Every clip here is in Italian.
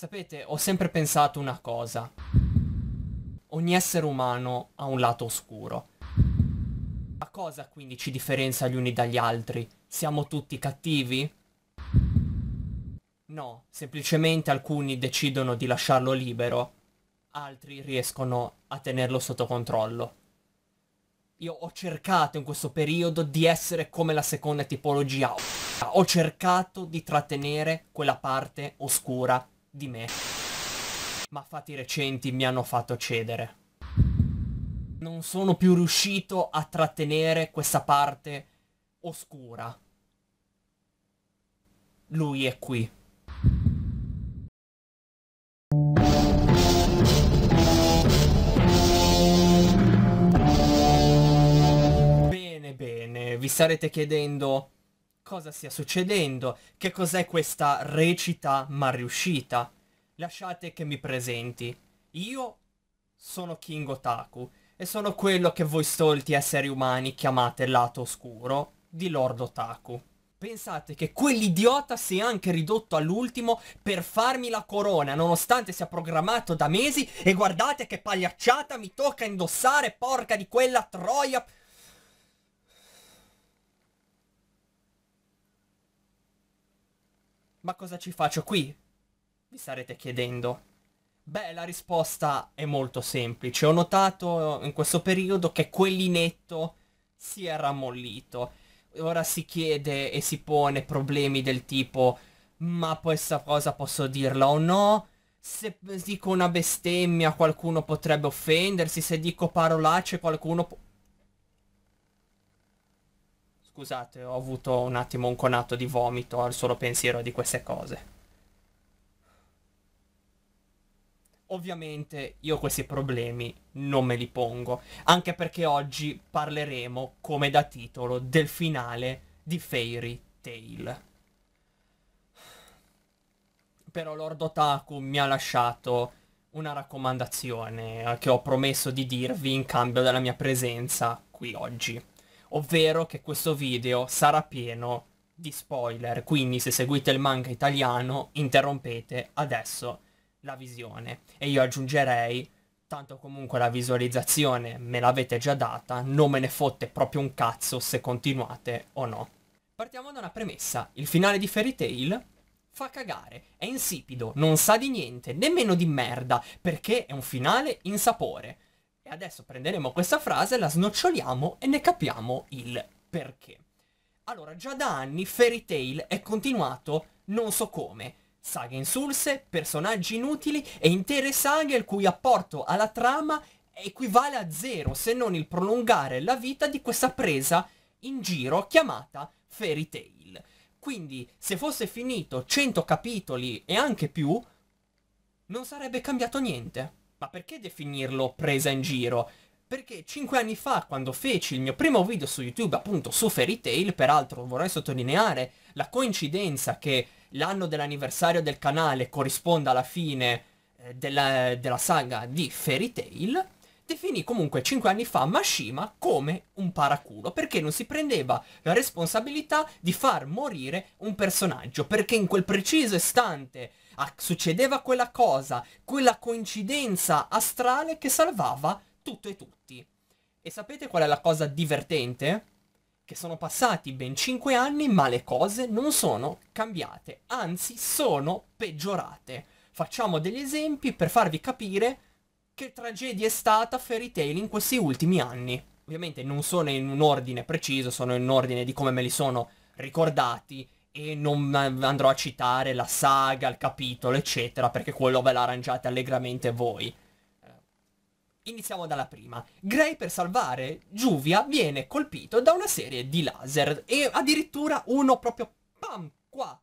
Sapete, ho sempre pensato una cosa. Ogni essere umano ha un lato oscuro. Ma cosa quindi ci differenzia gli uni dagli altri? Siamo tutti cattivi? No, semplicemente alcuni decidono di lasciarlo libero, altri riescono a tenerlo sotto controllo. Io ho cercato in questo periodo di essere come la seconda tipologia. Ho cercato di trattenere quella parte oscura di me. Ma fatti recenti mi hanno fatto cedere. Non sono più riuscito a trattenere questa parte oscura. Lui è qui. Bene, bene, vi starete chiedendo cosa stia succedendo, che cos'è questa recita ma riuscita. Lasciate che mi presenti. Io sono King Otaku e sono quello che voi stolti esseri umani chiamate lato oscuro di Lord Otaku. Pensate che quell'idiota si è anche ridotto all'ultimo per farmi la corona, nonostante sia programmato da mesi, e guardate che pagliacciata mi tocca indossare, porca di quella troia... Ma cosa ci faccio qui? Vi starete chiedendo. Beh, la risposta è molto semplice. Ho notato in questo periodo che quell'inetto si è rammollito. Ora si chiede e si pone problemi del tipo ma questa cosa posso dirla o no? Se dico una bestemmia qualcuno potrebbe offendersi, se dico parolacce qualcuno Scusate, ho avuto un attimo un conato di vomito al solo pensiero di queste cose. Ovviamente io questi problemi non me li pongo, anche perché oggi parleremo, come da titolo, del finale di Fairy Tail. Però Lord Otaku mi ha lasciato una raccomandazione che ho promesso di dirvi in cambio della mia presenza qui oggi ovvero che questo video sarà pieno di spoiler, quindi se seguite il manga italiano interrompete adesso la visione. E io aggiungerei, tanto comunque la visualizzazione me l'avete già data, non me ne fotte proprio un cazzo se continuate o no. Partiamo da una premessa, il finale di Fairy Tail fa cagare, è insipido, non sa di niente, nemmeno di merda, perché è un finale in sapore adesso prenderemo questa frase, la snoccioliamo e ne capiamo il perché. Allora, già da anni Fairy Tail è continuato non so come. Saghe insulse, personaggi inutili e intere saghe il cui apporto alla trama equivale a zero se non il prolungare la vita di questa presa in giro chiamata Fairy Tail. Quindi se fosse finito 100 capitoli e anche più, non sarebbe cambiato niente. Ma perché definirlo presa in giro? Perché 5 anni fa, quando feci il mio primo video su YouTube, appunto su Fairy Tail, peraltro vorrei sottolineare la coincidenza che l'anno dell'anniversario del canale corrisponda alla fine eh, della, della, saga di Fairy Tail, definì comunque 5 anni fa Mashima come un paraculo, perché non si prendeva la responsabilità di far morire un personaggio, perché in quel preciso istante Ah, succedeva quella cosa, quella coincidenza astrale che salvava tutto e tutti. E sapete qual è la cosa divertente? Che sono passati ben 5 anni ma le cose non sono cambiate, anzi sono peggiorate. Facciamo degli esempi per farvi capire che tragedia è stata Fairy Tail in questi ultimi anni. Ovviamente non sono in un ordine preciso, sono in un ordine di come me li sono ricordati e non andrò a citare la saga, il capitolo, eccetera, perché quello ve l'arrangiate allegramente voi. Eh, iniziamo dalla prima. Gray per salvare Giuvia viene colpito da una serie di laser e addirittura uno proprio pam qua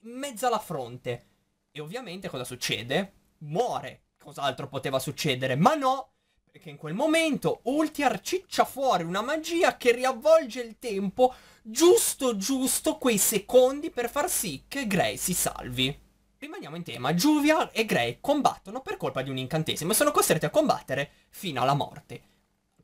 in mezzo alla fronte. E ovviamente cosa succede? Muore. Cos'altro poteva succedere? Ma no, perché in quel momento Ultiar ciccia fuori una magia che riavvolge il tempo giusto giusto quei secondi per far sì che Grey si salvi. Rimaniamo in tema, Juvia e Grey combattono per colpa di un incantesimo e sono costretti a combattere fino alla morte.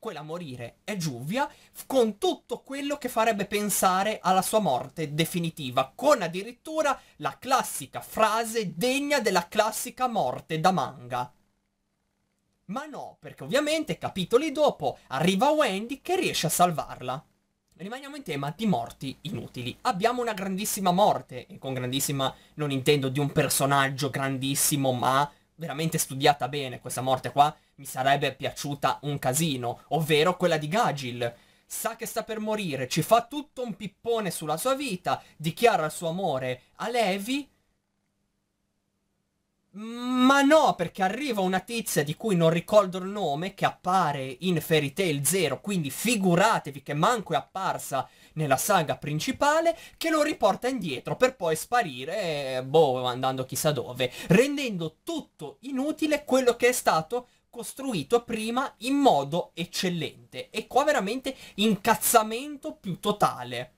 Quella a morire è Juvia con tutto quello che farebbe pensare alla sua morte definitiva, con addirittura la classica frase degna della classica morte da manga. Ma no, perché ovviamente capitoli dopo arriva Wendy che riesce a salvarla. Rimaniamo in tema di morti inutili. Abbiamo una grandissima morte, e con grandissima non intendo di un personaggio grandissimo, ma veramente studiata bene questa morte qua, mi sarebbe piaciuta un casino, ovvero quella di Gagil. Sa che sta per morire, ci fa tutto un pippone sulla sua vita, dichiara il suo amore a Levi, ma no, perché arriva una tizia di cui non ricordo il nome che appare in Fairy Tail 0, quindi figuratevi che manco è apparsa nella saga principale, che lo riporta indietro per poi sparire, boh, andando chissà dove, rendendo tutto inutile quello che è stato costruito prima in modo eccellente. E qua veramente incazzamento più totale.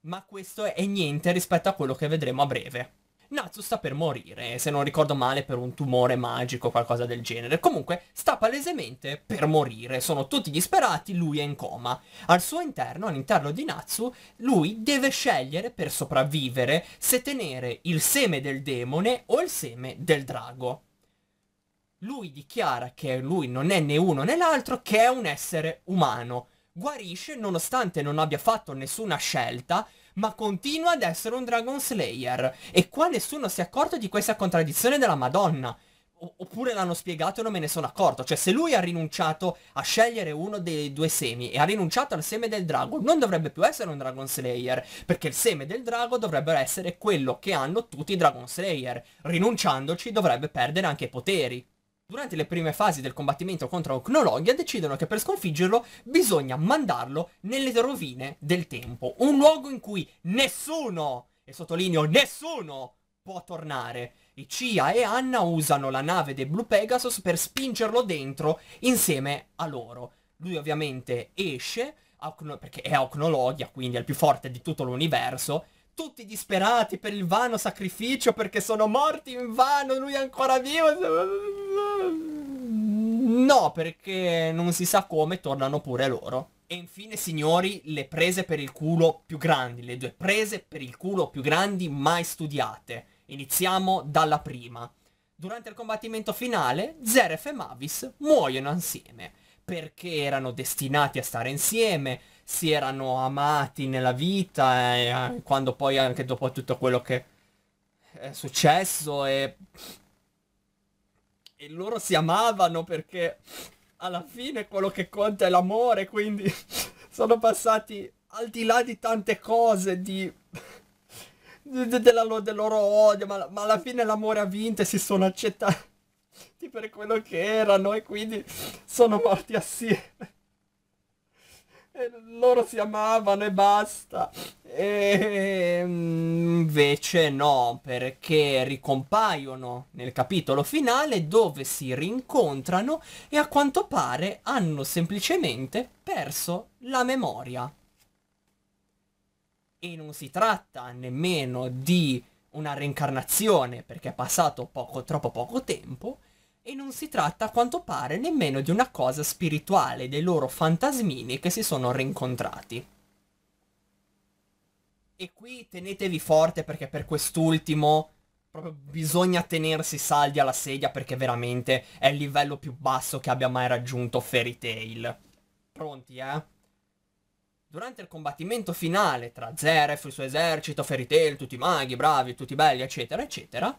Ma questo è niente rispetto a quello che vedremo a breve. Natsu sta per morire, se non ricordo male per un tumore magico o qualcosa del genere. Comunque sta palesemente per morire, sono tutti disperati, lui è in coma. Al suo interno, all'interno di Natsu, lui deve scegliere per sopravvivere se tenere il seme del demone o il seme del drago. Lui dichiara che lui non è né uno né l'altro, che è un essere umano guarisce nonostante non abbia fatto nessuna scelta ma continua ad essere un Dragon Slayer. E qua nessuno si è accorto di questa contraddizione della Madonna. O- oppure l'hanno spiegato e non me ne sono accorto. Cioè, se lui ha rinunciato a scegliere uno dei due semi e ha rinunciato al seme del drago, non dovrebbe più essere un Dragon Slayer. Perché il seme del drago dovrebbe essere quello che hanno tutti i Dragon Slayer. Rinunciandoci dovrebbe perdere anche i poteri. Durante le prime fasi del combattimento contro Oknologia decidono che per sconfiggerlo bisogna mandarlo nelle rovine del tempo, un luogo in cui nessuno, e sottolineo nessuno, può tornare. E Cia e Anna usano la nave dei Blue Pegasus per spingerlo dentro insieme a loro. Lui ovviamente esce, perché è Oknologia, quindi è il più forte di tutto l'universo, tutti disperati per il vano sacrificio perché sono morti in vano, lui è ancora vivo. No, perché non si sa come tornano pure loro. E infine signori, le prese per il culo più grandi, le due prese per il culo più grandi mai studiate. Iniziamo dalla prima. Durante il combattimento finale, Zeref e Mavis muoiono insieme, perché erano destinati a stare insieme, si erano amati nella vita e eh, quando poi anche dopo tutto quello che è successo e... e loro si amavano perché alla fine quello che conta è l'amore, quindi sono passati al di là di tante cose, di... Della, del loro odio, ma, ma alla fine l'amore ha vinto e si sono accettati per quello che erano e quindi sono morti assieme loro si amavano e basta. E ehm, invece no, perché ricompaiono nel capitolo finale dove si rincontrano e a quanto pare hanno semplicemente perso la memoria. E non si tratta nemmeno di una reincarnazione perché è passato poco, troppo poco tempo, e non si tratta a quanto pare nemmeno di una cosa spirituale dei loro fantasmini che si sono rincontrati. E qui tenetevi forte perché per quest'ultimo proprio bisogna tenersi saldi alla sedia perché veramente è il livello più basso che abbia mai raggiunto Fairy Tail. Pronti, eh? Durante il combattimento finale tra Zeref, il suo esercito, Fairy Tail, tutti i maghi, bravi, tutti belli, eccetera, eccetera,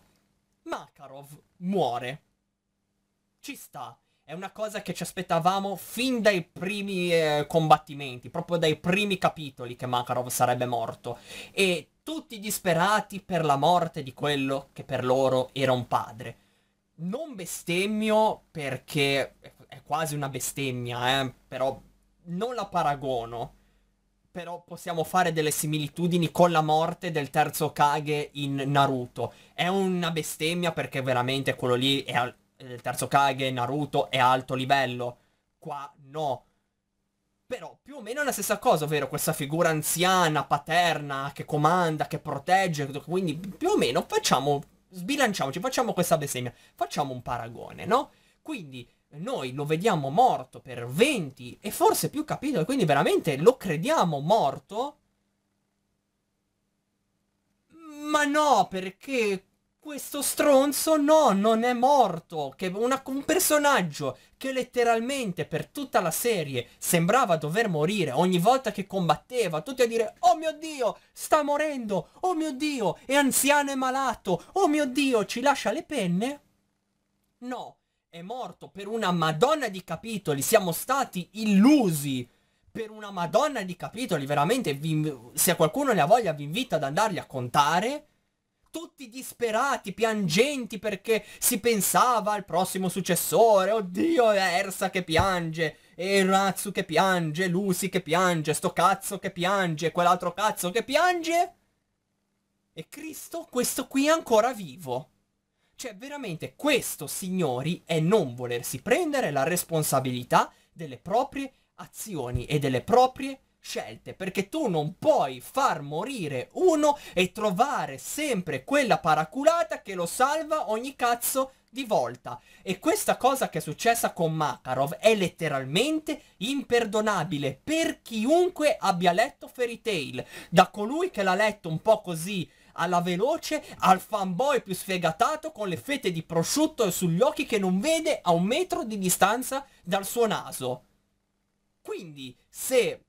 Makarov muore ci sta. È una cosa che ci aspettavamo fin dai primi eh, combattimenti, proprio dai primi capitoli che Makarov sarebbe morto. E tutti disperati per la morte di quello che per loro era un padre. Non bestemmio perché è quasi una bestemmia, eh, però non la paragono. Però possiamo fare delle similitudini con la morte del terzo Kage in Naruto. È una bestemmia perché veramente quello lì è, eh, del terzo Kage, Naruto, è alto livello. Qua no. Però più o meno è la stessa cosa, ovvero questa figura anziana, paterna, che comanda, che protegge, quindi più o meno facciamo, sbilanciamoci, facciamo questa bestemmia, facciamo un paragone, no? Quindi noi lo vediamo morto per 20 e forse più capitoli, quindi veramente lo crediamo morto? Ma no, perché questo stronzo no, non è morto, che una, un personaggio che letteralmente per tutta la serie sembrava dover morire ogni volta che combatteva, tutti a dire oh mio dio, sta morendo, oh mio dio, è anziano e malato, oh mio dio, ci lascia le penne? No, è morto per una madonna di capitoli, siamo stati illusi per una madonna di capitoli, veramente vi, se qualcuno ne ha voglia vi invito ad andarli a contare tutti disperati, piangenti perché si pensava al prossimo successore. Oddio, Ersa che piange, Eratsu che piange, Lucy che piange, sto cazzo che piange, quell'altro cazzo che piange. E Cristo, questo qui è ancora vivo. Cioè, veramente, questo, signori, è non volersi prendere la responsabilità delle proprie azioni e delle proprie scelte, perché tu non puoi far morire uno e trovare sempre quella paraculata che lo salva ogni cazzo di volta. E questa cosa che è successa con Makarov è letteralmente imperdonabile per chiunque abbia letto Fairy Tail, da colui che l'ha letto un po' così alla veloce al fanboy più sfegatato con le fette di prosciutto sugli occhi che non vede a un metro di distanza dal suo naso. Quindi, se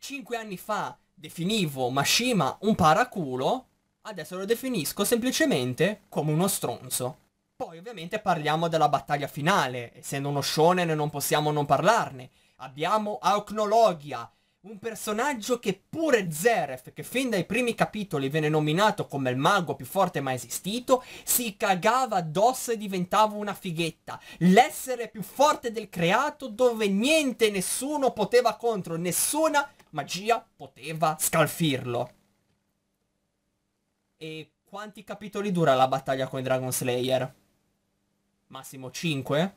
cinque anni fa definivo Mashima un paraculo, adesso lo definisco semplicemente come uno stronzo. Poi ovviamente parliamo della battaglia finale, essendo uno shonen non possiamo non parlarne. Abbiamo Auknologia, un personaggio che pure Zeref, che fin dai primi capitoli viene nominato come il mago più forte mai esistito, si cagava addosso e diventava una fighetta. L'essere più forte del creato dove niente e nessuno poteva contro nessuna magia poteva scalfirlo. E quanti capitoli dura la battaglia con i Dragon Slayer? Massimo 5?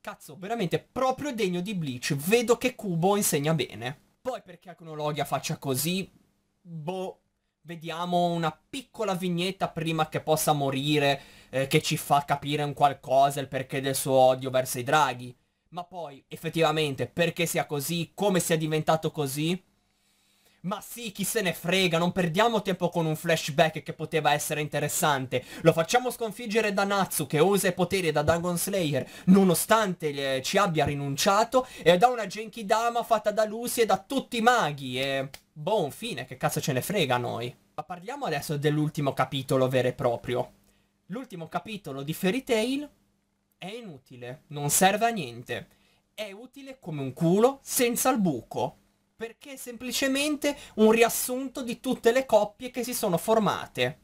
Cazzo, veramente proprio degno di Bleach. Vedo che Kubo insegna bene. Poi perché Acronologia faccia così? Boh, vediamo una piccola vignetta prima che possa morire eh, che ci fa capire un qualcosa il perché del suo odio verso i draghi ma poi effettivamente perché sia così, come sia diventato così. Ma sì, chi se ne frega, non perdiamo tempo con un flashback che poteva essere interessante. Lo facciamo sconfiggere da Natsu che usa i poteri da Dragon Slayer nonostante le, eh, ci abbia rinunciato e da una Genkidama fatta da Lucy e da tutti i maghi e... Boh, fine, che cazzo ce ne frega a noi. Ma parliamo adesso dell'ultimo capitolo vero e proprio. L'ultimo capitolo di Fairy Tail è inutile, non serve a niente. È utile come un culo senza il buco, perché è semplicemente un riassunto di tutte le coppie che si sono formate.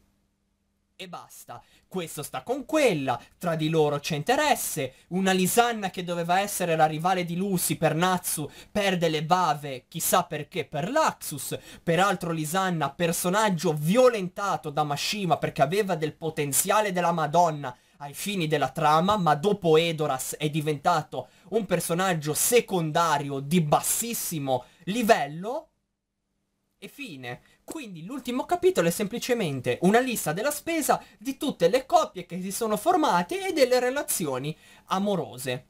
E basta, questo sta con quella, tra di loro c'è interesse, una Lisanna che doveva essere la rivale di Lucy per Natsu perde le bave chissà perché per Laxus, peraltro Lisanna personaggio violentato da Mashima perché aveva del potenziale della Madonna ai fini della trama, ma dopo Edoras è diventato un personaggio secondario di bassissimo livello e fine. Quindi l'ultimo capitolo è semplicemente una lista della spesa di tutte le coppie che si sono formate e delle relazioni amorose.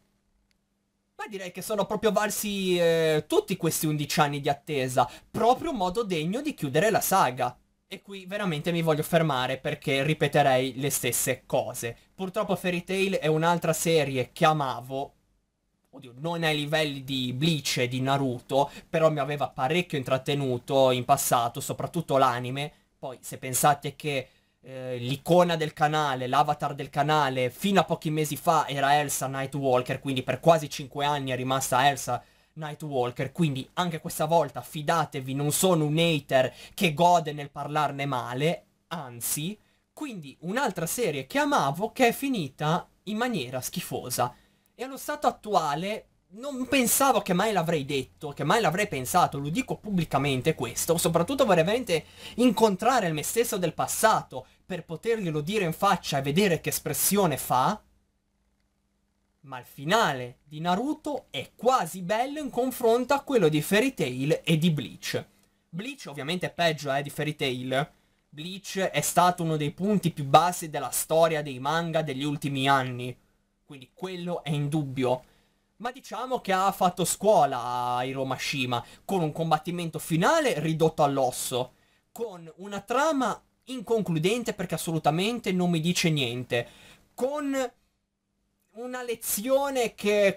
Ma direi che sono proprio valsi eh, tutti questi 11 anni di attesa, proprio un modo degno di chiudere la saga. E qui veramente mi voglio fermare perché ripeterei le stesse cose. Purtroppo Fairy Tail è un'altra serie che amavo, oddio, non ai livelli di Bleach e di Naruto, però mi aveva parecchio intrattenuto in passato, soprattutto l'anime. Poi se pensate che eh, l'icona del canale, l'avatar del canale, fino a pochi mesi fa era Elsa Nightwalker, quindi per quasi 5 anni è rimasta Elsa Nightwalker, quindi anche questa volta fidatevi, non sono un hater che gode nel parlarne male, anzi, quindi un'altra serie che amavo che è finita in maniera schifosa. E allo stato attuale non pensavo che mai l'avrei detto, che mai l'avrei pensato, lo dico pubblicamente questo, soprattutto vorrei veramente incontrare il me stesso del passato per poterglielo dire in faccia e vedere che espressione fa, ma il finale di Naruto è quasi bello in confronto a quello di Fairy Tail e di Bleach. Bleach ovviamente è peggio eh, di Fairy Tail. Bleach è stato uno dei punti più bassi della storia dei manga degli ultimi anni. Quindi quello è in dubbio. Ma diciamo che ha fatto scuola a Hiromashima, con un combattimento finale ridotto all'osso, con una trama inconcludente perché assolutamente non mi dice niente, con una lezione che,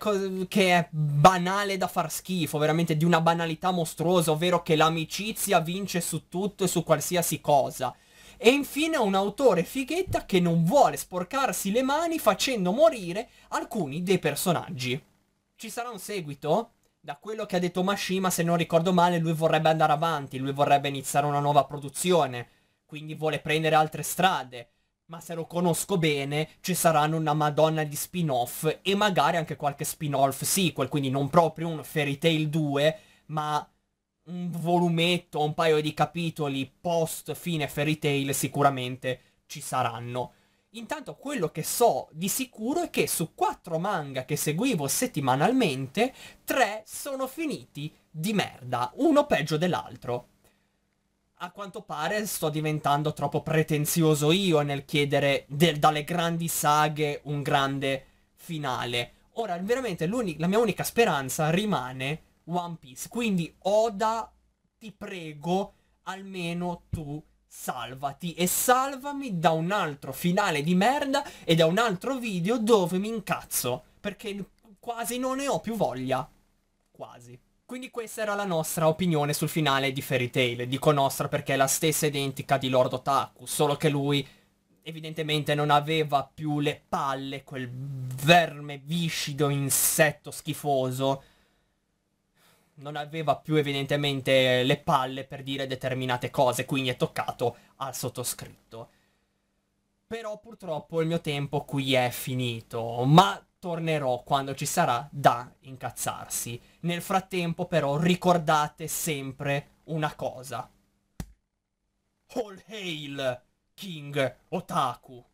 che, è banale da far schifo, veramente di una banalità mostruosa, ovvero che l'amicizia vince su tutto e su qualsiasi cosa. E infine un autore fighetta che non vuole sporcarsi le mani facendo morire alcuni dei personaggi. Ci sarà un seguito? Da quello che ha detto Mashima, se non ricordo male, lui vorrebbe andare avanti, lui vorrebbe iniziare una nuova produzione, quindi vuole prendere altre strade ma se lo conosco bene ci saranno una madonna di spin-off e magari anche qualche spin-off sequel, quindi non proprio un Fairy Tail 2, ma un volumetto, un paio di capitoli post fine Fairy Tail sicuramente ci saranno. Intanto quello che so di sicuro è che su quattro manga che seguivo settimanalmente, tre sono finiti di merda, uno peggio dell'altro. A quanto pare sto diventando troppo pretenzioso io nel chiedere dalle grandi saghe un grande finale. Ora, veramente, la mia unica speranza rimane One Piece. Quindi, Oda, ti prego, almeno tu salvati e salvami da un altro finale di merda e da un altro video dove mi incazzo. Perché quasi non ne ho più voglia. Quasi. Quindi questa era la nostra opinione sul finale di Fairy Tail. Dico nostra perché è la stessa identica di Lord Otaku, solo che lui evidentemente non aveva più le palle, quel verme viscido insetto schifoso. Non aveva più evidentemente le palle per dire determinate cose, quindi è toccato al sottoscritto. Però purtroppo il mio tempo qui è finito, ma tornerò quando ci sarà da incazzarsi. Nel frattempo però ricordate sempre una cosa. All hail King Otaku!